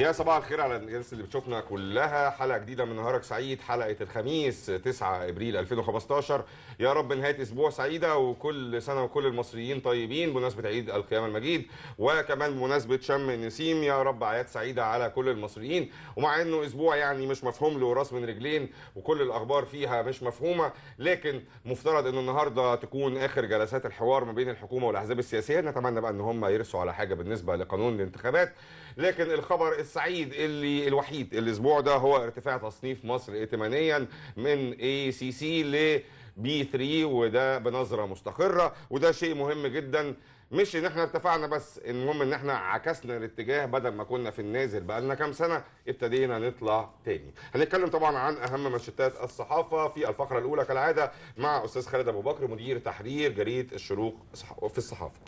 يا صباح الخير على الناس اللي بتشوفنا كلها حلقه جديده من نهارك سعيد حلقه الخميس 9 ابريل 2015 يا رب نهايه اسبوع سعيده وكل سنه وكل المصريين طيبين بمناسبه عيد القيامه المجيد وكمان بمناسبه شم النسيم يا رب اعياد سعيده على كل المصريين ومع انه اسبوع يعني مش مفهوم له راس من رجلين وكل الاخبار فيها مش مفهومه لكن مفترض ان النهارده تكون اخر جلسات الحوار ما بين الحكومه والاحزاب السياسيه نتمنى بقى ان هم يرسوا على حاجه بالنسبه لقانون الانتخابات لكن الخبر السعيد اللي الوحيد الاسبوع ده هو ارتفاع تصنيف مصر ائتمانيا من اي سي سي ل بي 3 وده بنظره مستقره وده شيء مهم جدا مش ان احنا ارتفعنا بس المهم ان احنا عكسنا الاتجاه بدل ما كنا في النازل بقى لنا كام سنه ابتدينا نطلع تاني هنتكلم طبعا عن اهم مشتات الصحافه في الفقره الاولى كالعاده مع استاذ خالد ابو بكر مدير تحرير جريده الشروق في الصحافه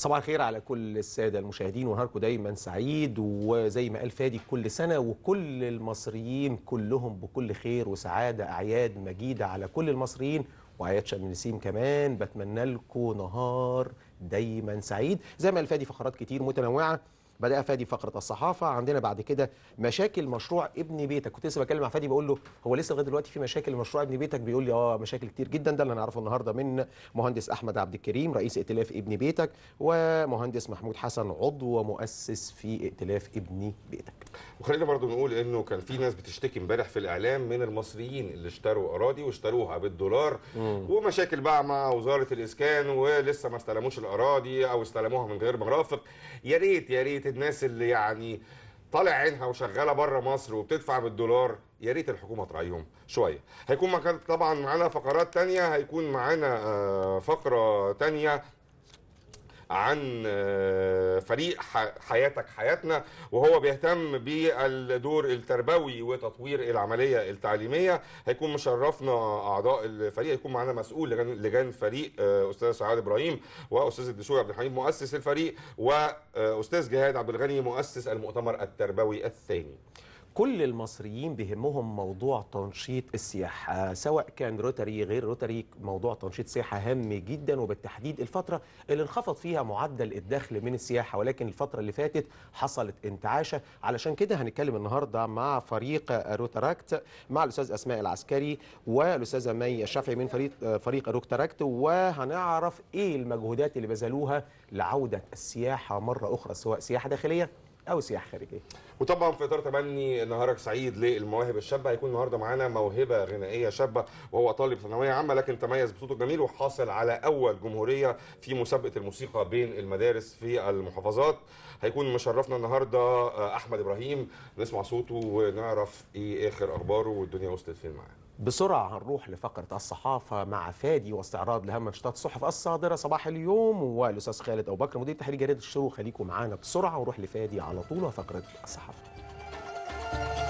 صباح الخير على كل الساده المشاهدين ونهاركم دايما سعيد وزي ما قال فادي كل سنه وكل المصريين كلهم بكل خير وسعاده اعياد مجيده على كل المصريين واعياد شم النسيم كمان بتمنى لكم نهار دايما سعيد زي ما قال فادي فقرات كتير متنوعه بدأ فادي فقرة الصحافة عندنا بعد كده مشاكل مشروع ابن بيتك كنت لسه بكلم مع فادي بقول له هو لسه لغاية دلوقتي في مشاكل مشروع ابن بيتك بيقول لي اه مشاكل كتير جدا ده اللي هنعرفه النهاردة من مهندس أحمد عبد الكريم رئيس ائتلاف ابن بيتك ومهندس محمود حسن عضو ومؤسس في ائتلاف ابن بيتك وخلينا برضو نقول انه كان في ناس بتشتكي امبارح في الاعلام من المصريين اللي اشتروا اراضي واشتروها بالدولار مم. ومشاكل بقى مع وزاره الاسكان ولسه ما استلموش الاراضي او استلموها من غير مرافق يا ريت يا ريت الناس اللي يعني طالع عينها وشغاله بره مصر وبتدفع بالدولار يا ريت الحكومه تراعيهم شويه هيكون طبعا معانا فقرات تانية هيكون معانا آه، فقره تانية عن آه، فريق حياتك حياتنا وهو بيهتم بالدور التربوي وتطوير العمليه التعليميه هيكون مشرفنا اعضاء الفريق هيكون معانا مسؤول لجان فريق آه، استاذ سعاد ابراهيم واستاذ الدشوي عبد الحميد مؤسس الفريق واستاذ جهاد عبد الغني مؤسس المؤتمر التربوي الثاني كل المصريين بيهمهم موضوع تنشيط السياحة سواء كان روتري غير روتري موضوع تنشيط السياحة هام جدا وبالتحديد الفترة اللي انخفض فيها معدل الدخل من السياحة ولكن الفترة اللي فاتت حصلت انتعاشة علشان كده هنتكلم النهاردة مع فريق روتراكت مع الأستاذ أسماء العسكري والأستاذة مي الشافعي من فريق, فريق روتراكت وهنعرف إيه المجهودات اللي بذلوها لعودة السياحة مرة أخرى سواء سياحة داخلية او سياح خارجيه وطبعا في اطار تبني نهارك سعيد للمواهب الشابه هيكون النهارده معانا موهبه غنائيه شابه وهو طالب ثانويه عامه لكن تميز بصوته الجميل وحاصل على اول جمهوريه في مسابقه الموسيقى بين المدارس في المحافظات هيكون مشرفنا النهارده آه، احمد ابراهيم نسمع صوته ونعرف ايه اخر اخباره والدنيا وصلت فين معاه بسرعة هنروح لفقرة الصحافة مع فادي واستعراض لأهم نشاطات الصحف الصادرة صباح اليوم والأستاذ خالد أبو بكر مدير تحرير جريدة الشروق خليكم معانا بسرعة ونروح لفادي على طول وفقرة الصحافة